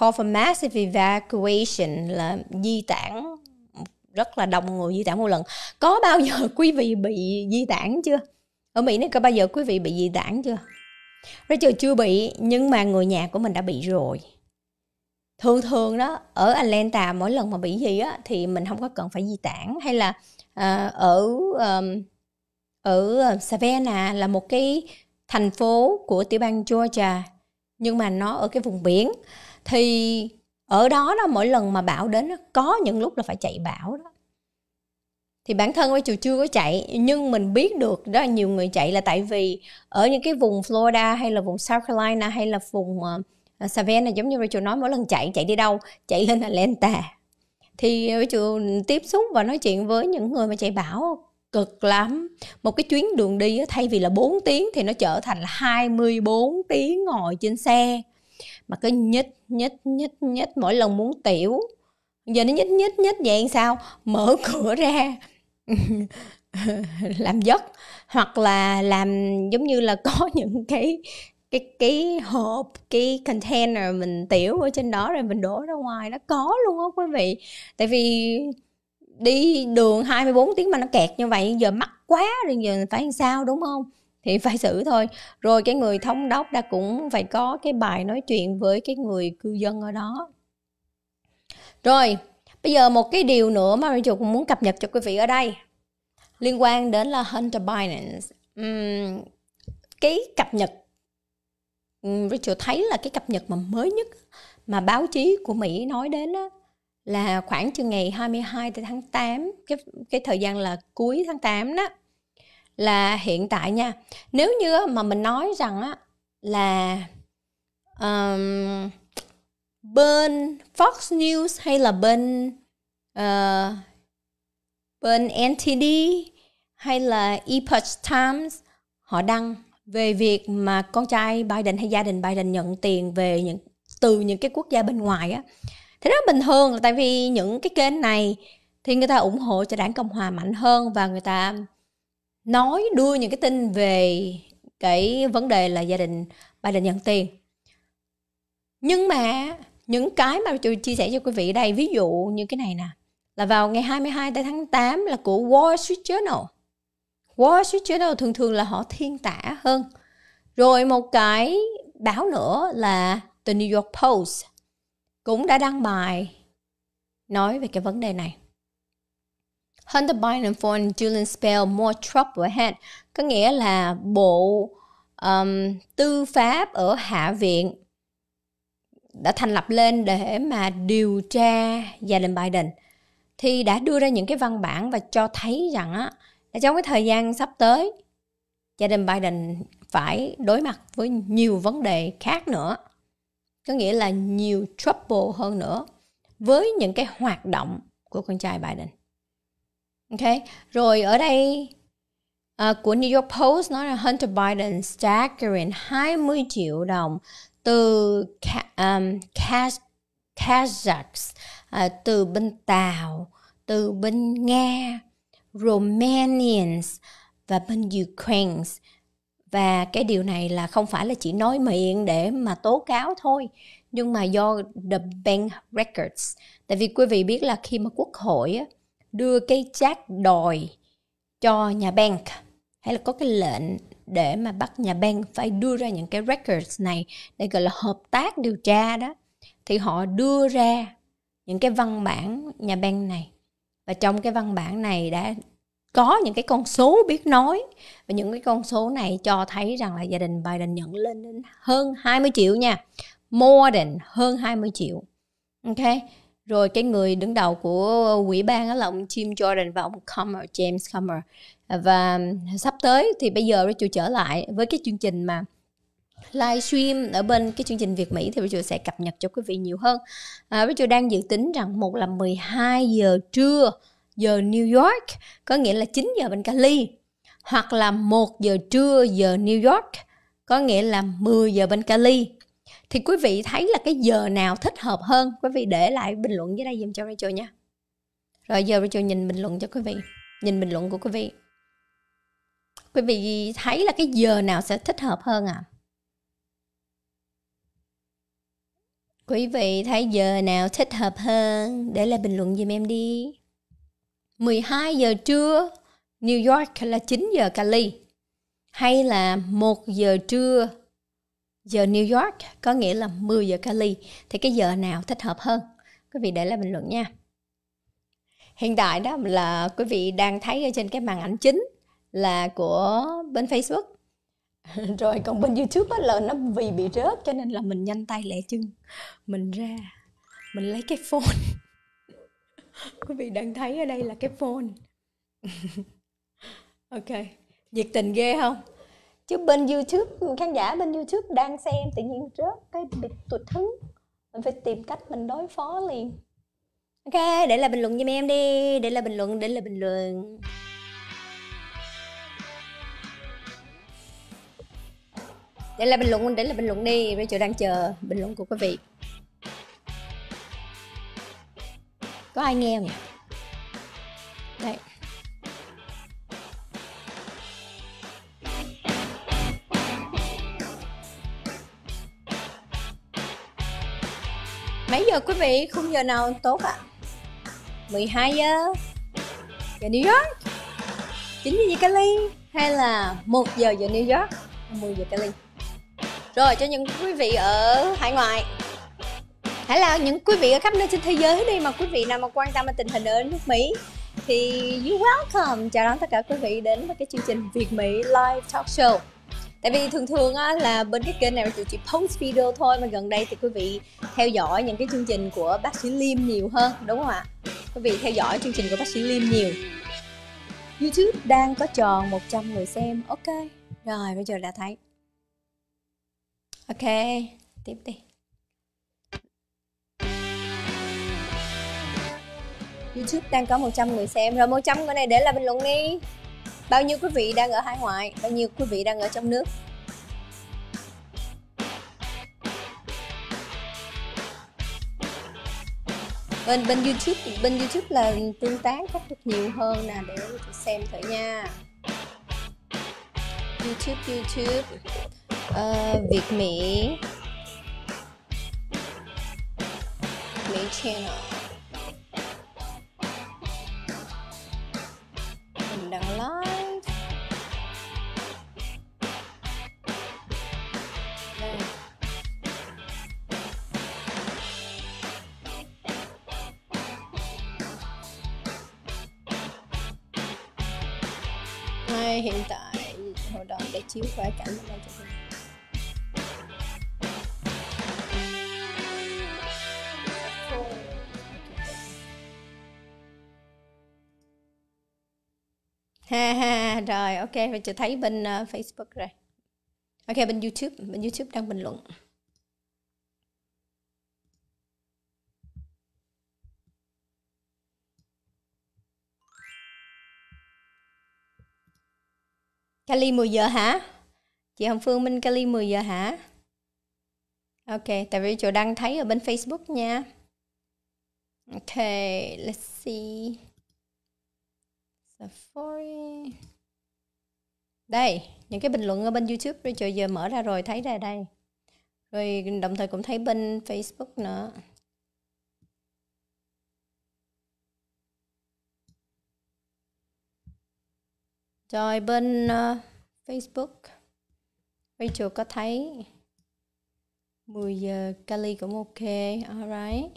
Call for massive evacuation là di tản rất là đông người di tản một lần. Có bao giờ [LAUGHS] quý vị bị di tản chưa? Ở Mỹ này có bao giờ quý vị bị di tản chưa? Rachel chưa bị nhưng mà người nhà của mình đã bị rồi thường thường đó ở Atlanta mỗi lần mà bị gì á thì mình không có cần phải di tản hay là uh, ở um, ở ờ, Savannah là một cái thành phố của tiểu bang Georgia nhưng mà nó ở cái vùng biển thì ở đó đó mỗi lần mà bão đến có những lúc là phải chạy bão đó thì bản thân với chùa chưa có chạy nhưng mình biết được đó là nhiều người chạy là tại vì ở những cái vùng Florida hay là vùng South Carolina hay là vùng uh, À, Saven là giống như Rachel nói mỗi lần chạy chạy đi đâu chạy lên Atlanta thì Rachel tiếp xúc và nói chuyện với những người mà chạy bão cực lắm một cái chuyến đường đi thay vì là 4 tiếng thì nó trở thành là 24 tiếng ngồi trên xe mà cứ nhích nhích nhích nhích mỗi lần muốn tiểu giờ nó nhích nhích nhích vậy sao mở [LAUGHS] cửa ra [LAUGHS] làm giấc hoặc là làm giống như là có những cái cái cái hộp cái container mình tiểu ở trên đó rồi mình đổ ra ngoài nó có luôn á quý vị tại vì đi đường 24 tiếng mà nó kẹt như vậy giờ mắc quá rồi giờ phải làm sao đúng không thì phải xử thôi rồi cái người thống đốc đã cũng phải có cái bài nói chuyện với cái người cư dân ở đó rồi bây giờ một cái điều nữa mà Rachel cũng muốn cập nhật cho quý vị ở đây liên quan đến là Hunter Binance uhm, cái cập nhật Rachel thấy là cái cập nhật mà mới nhất mà báo chí của Mỹ nói đến đó, là khoảng chừng ngày 22 tới tháng 8 cái cái thời gian là cuối tháng 8 đó là hiện tại nha nếu như mà mình nói rằng là um, bên Fox News hay là bên uh, bên NTD hay là Epoch Times họ đăng về việc mà con trai Biden hay gia đình Biden nhận tiền về những từ những cái quốc gia bên ngoài á thì rất bình thường là tại vì những cái kênh này thì người ta ủng hộ cho đảng cộng hòa mạnh hơn và người ta nói đưa những cái tin về cái vấn đề là gia đình Biden nhận tiền nhưng mà những cái mà tôi chia sẻ cho quý vị đây ví dụ như cái này nè là vào ngày 22 tháng 8 là của Wall Street Journal Wall Street Journal thường thường là họ thiên tả hơn rồi một cái báo nữa là The New York Post cũng đã đăng bài nói về cái vấn đề này. Hunter Biden for Julian spell more trouble ahead có nghĩa là bộ um, tư pháp ở Hạ viện đã thành lập lên để mà điều tra gia đình Biden thì đã đưa ra những cái văn bản và cho thấy rằng á, trong cái thời gian sắp tới gia đình Biden phải đối mặt với nhiều vấn đề khác nữa có nghĩa là nhiều trouble hơn nữa với những cái hoạt động của con trai Biden ok rồi ở đây uh, của New York Post nói là Hunter Biden staggering 20 triệu đồng từ um, Kaz, Kazakhs uh, từ bên Tàu từ bên Nga Romanians và bên Ukrainians và cái điều này là không phải là chỉ nói miệng để mà tố cáo thôi nhưng mà do the bank records tại vì quý vị biết là khi mà quốc hội đưa cái chát đòi cho nhà bank hay là có cái lệnh để mà bắt nhà bank phải đưa ra những cái records này để gọi là hợp tác điều tra đó thì họ đưa ra những cái văn bản nhà bank này và trong cái văn bản này đã có những cái con số biết nói và những cái con số này cho thấy rằng là gia đình Biden nhận lên đến hơn 20 triệu nha more than hơn 20 triệu ok rồi cái người đứng đầu của quỹ ban đó là ông Jim Jordan và ông Comer, James Comer và sắp tới thì bây giờ nó chịu trở lại với cái chương trình mà livestream ở bên cái chương trình Việt Mỹ thì bây giờ sẽ cập nhật cho quý vị nhiều hơn. À, bây giờ đang dự tính rằng một là 12 giờ trưa giờ New York có nghĩa là 9 giờ bên Cali hoặc là 1 giờ trưa giờ New York có nghĩa là 10 giờ bên Cali thì quý vị thấy là cái giờ nào thích hợp hơn quý vị để lại bình luận dưới đây dùm cho Rachel nha rồi giờ Rachel nhìn bình luận cho quý vị nhìn bình luận của quý vị quý vị thấy là cái giờ nào sẽ thích hợp hơn ạ à? Quý vị thấy giờ nào thích hợp hơn để lại bình luận giùm em đi. 12 giờ trưa New York là 9 giờ Cali hay là 1 giờ trưa giờ New York có nghĩa là 10 giờ Cali thì cái giờ nào thích hợp hơn quý vị để lại bình luận nha hiện tại đó là quý vị đang thấy ở trên cái màn ảnh chính là của bên Facebook [LAUGHS] rồi còn bên youtube á là nó vì bị rớt cho nên là mình nhanh tay lẹ chân mình ra mình lấy cái phone [LAUGHS] quý vị đang thấy ở đây là cái phone [LAUGHS] ok nhiệt tình ghê không chứ bên youtube khán giả bên youtube đang xem tự nhiên rớt cái bị tụt hứng mình phải tìm cách mình đối phó liền ok để là bình luận giùm em đi để là bình luận để là bình luận đây là bình luận mình là bình luận đi em chờ đang chờ bình luận của quý vị có ai nghe không nhỉ đây mấy giờ quý vị khung giờ nào tốt ạ à? 12 giờ giờ New York 9 giờ Cali hay là 1 giờ giờ New York 10 giờ Cali rồi cho những quý vị ở hải ngoại hãy là những quý vị ở khắp nơi trên thế giới đi mà quý vị nào mà quan tâm về tình hình ở nước Mỹ thì you welcome chào đón tất cả quý vị đến với cái chương trình Việt Mỹ Live Talk Show tại vì thường thường á, là bên cái kênh này tụi chỉ post video thôi mà gần đây thì quý vị theo dõi những cái chương trình của bác sĩ Liêm nhiều hơn đúng không ạ quý vị theo dõi chương trình của bác sĩ Liêm nhiều YouTube đang có tròn 100 người xem ok rồi bây giờ đã thấy ok tiếp đi YouTube đang có 100 người xem rồi 100 người này để là bình luận đi bao nhiêu quý vị đang ở hải ngoại bao nhiêu quý vị đang ở trong nước bên bên YouTube thì bên YouTube là tương tác rất được nhiều hơn nè để xem thử nha YouTube YouTube uh, with me, me channel. rồi ok vậy chị thấy bên uh, facebook rồi ok bên youtube bên youtube đang bình luận Cali 10 giờ hả? Chị Hồng Phương Minh Cali 10 giờ hả? Ok, tại vì chỗ đang thấy ở bên Facebook nha. Ok, let's see. Safari đây những cái bình luận ở bên youtube rồi chờ giờ mở ra rồi thấy ra đây rồi đồng thời cũng thấy bên facebook nữa rồi bên uh, facebook Rachel có thấy 10 giờ Kali cũng ok alright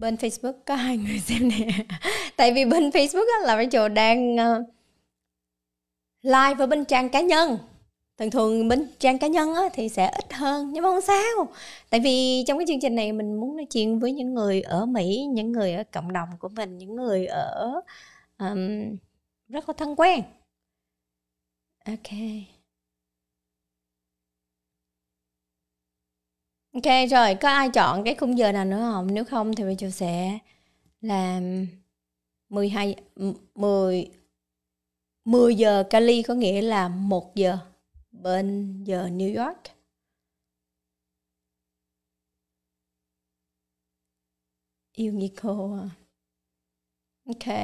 bên Facebook có hai người xem nè [LAUGHS] tại vì bên Facebook là Rachel đang uh, like vào bên trang cá nhân thường thường bên trang cá nhân á, thì sẽ ít hơn nhưng mà không sao tại vì trong cái chương trình này mình muốn nói chuyện với những người ở mỹ những người ở cộng đồng của mình những người ở um, rất là thân quen ok ok rồi có ai chọn cái khung giờ nào nữa không nếu không thì bây giờ sẽ làm 12 10 10 giờ Cali có nghĩa là 1 giờ bên giờ New York. Yêu Nico à. Ok.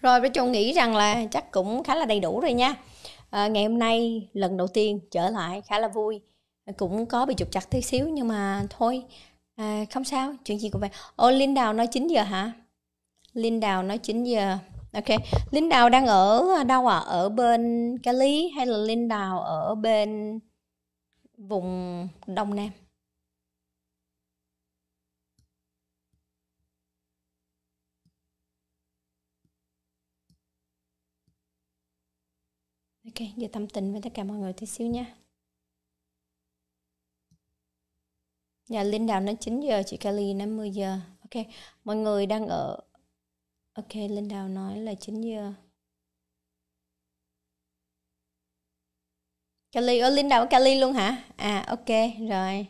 Rồi với chung nghĩ rằng là chắc cũng khá là đầy đủ rồi nha. À, ngày hôm nay lần đầu tiên trở lại khá là vui. Cũng có bị trục chặt tí xíu nhưng mà thôi à, không sao, chuyện gì cũng vậy. Ô Linh Đào nói 9 giờ hả? Linh Đào nói 9 giờ ok linh đào đang ở đâu ạ à? ở bên cali hay là linh đào ở bên vùng đông nam ok giờ tâm tình với tất cả mọi người tí xíu nha Dạ, Linh Đào nó 9 giờ, chị Kali nó 10 giờ. Ok, mọi người đang ở Ok, Linh Đào nói là 9 giờ. Cali, ở Linh Đào ở Cali luôn hả? À, ok, rồi.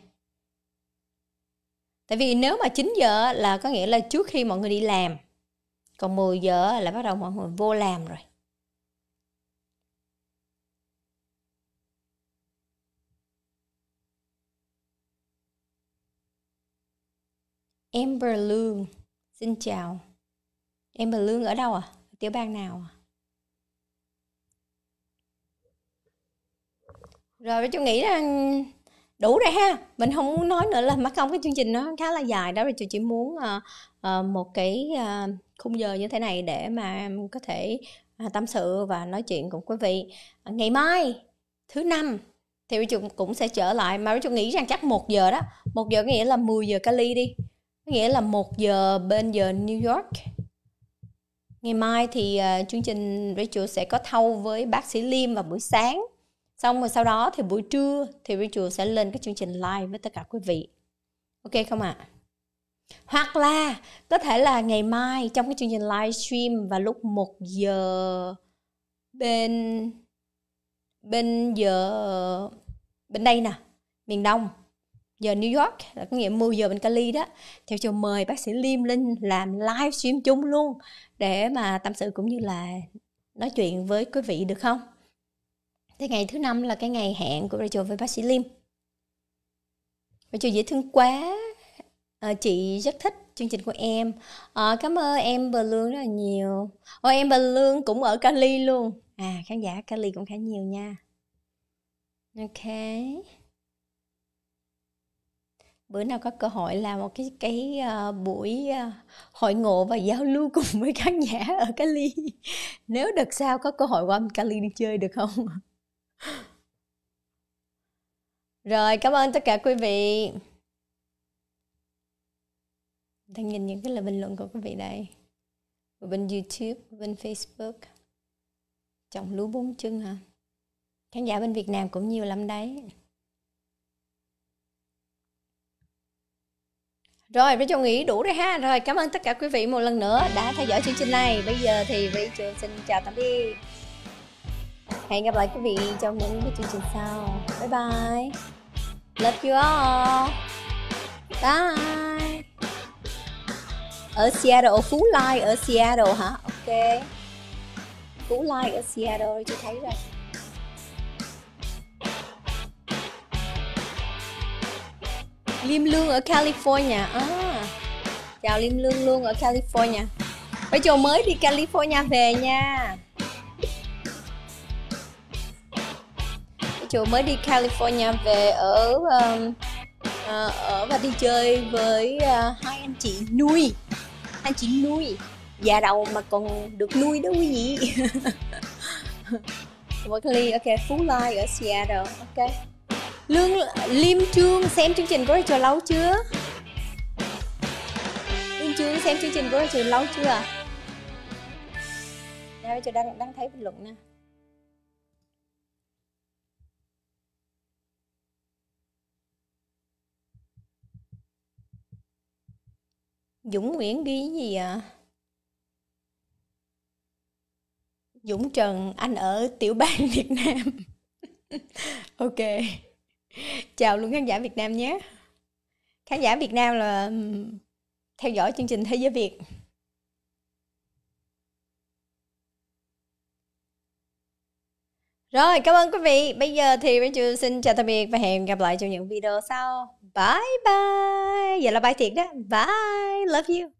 Tại vì nếu mà 9 giờ là có nghĩa là trước khi mọi người đi làm. Còn 10 giờ là bắt đầu mọi người vô làm rồi. Amber Lương, xin chào. Em Bình Lương ở đâu à? Tiểu bang nào à? Rồi chú nghĩ là đủ rồi ha mình không muốn nói nữa là mắc không cái chương trình nó khá là dài đó rồi chị chỉ muốn uh, uh, một cái uh, khung giờ như thế này để mà em có thể uh, tâm sự và nói chuyện cùng quý vị uh, ngày mai thứ năm thì chúng cũng sẽ trở lại mà chúng nghĩ rằng chắc một giờ đó một giờ có nghĩa là 10 giờ Cali đi có nghĩa là một giờ bên giờ New York Ngày mai thì uh, chương trình Rachel sẽ có thâu với bác sĩ Liêm vào buổi sáng. Xong rồi sau đó thì buổi trưa thì Rachel sẽ lên cái chương trình live với tất cả quý vị. Ok không ạ? À? Hoặc là có thể là ngày mai trong cái chương trình live stream vào lúc 1 giờ bên bên giờ bên đây nè, miền Đông giờ New York là có nghĩa 10 giờ bên Cali đó theo chiều mời bác sĩ Lim Linh làm live stream chung luôn để mà tâm sự cũng như là nói chuyện với quý vị được không thế ngày thứ năm là cái ngày hẹn của Rachel với bác sĩ Lim. Rachel dễ thương quá à, chị rất thích chương trình của em à, cảm ơn em bờ lương rất là nhiều ôi em bờ lương cũng ở Cali luôn à khán giả Cali cũng khá nhiều nha ok bữa nào có cơ hội làm một cái cái uh, buổi uh, hội ngộ và giao lưu [LAUGHS] cùng với khán giả ở Cali nếu được sao có cơ hội qua Cali đi chơi được không rồi cảm ơn tất cả quý vị đang nhìn những cái lời bình luận của quý vị đây bên YouTube bên Facebook trồng lúa bốn chân hả khán giả bên Việt Nam cũng nhiều lắm đấy Rồi, Vy Châu nghĩ đủ rồi ha. Rồi, cảm ơn tất cả quý vị một lần nữa đã theo dõi chương trình này. Bây giờ thì Vy Trường xin chào tạm biệt. Hẹn gặp lại quý vị trong những cái chương trình sau. Bye bye. Love you all. Bye. Ở Seattle, Phú Lai ở Seattle hả? Ok. Phú Lai ở Seattle, chị thấy rồi. Liêm Lương ở California à, Chào Liêm Lương luôn ở California Bây giờ mới đi California về nha Bây giờ mới đi California về ở um, uh, ở và đi chơi với uh, hai anh chị nuôi anh chị nuôi già đầu mà còn được nuôi đó quý vị Berkeley, [LAUGHS] ok, Phú Lai ở Seattle, ok Lương Liêm Trương xem chương trình của Rachel lâu chưa? Liêm Trương xem chương trình của Rachel lâu chưa? Đây cho đang đang thấy bình luận nè. Dũng Nguyễn ghi gì À? Dũng Trần anh ở tiểu bang Việt Nam. [LAUGHS] ok chào luôn khán giả Việt Nam nhé khán giả Việt Nam là theo dõi chương trình Thế giới Việt Rồi, cảm ơn quý vị. Bây giờ thì Rachel xin chào tạm biệt và hẹn gặp lại trong những video sau. Bye bye. Giờ là bye thiệt đó. Bye. Love you.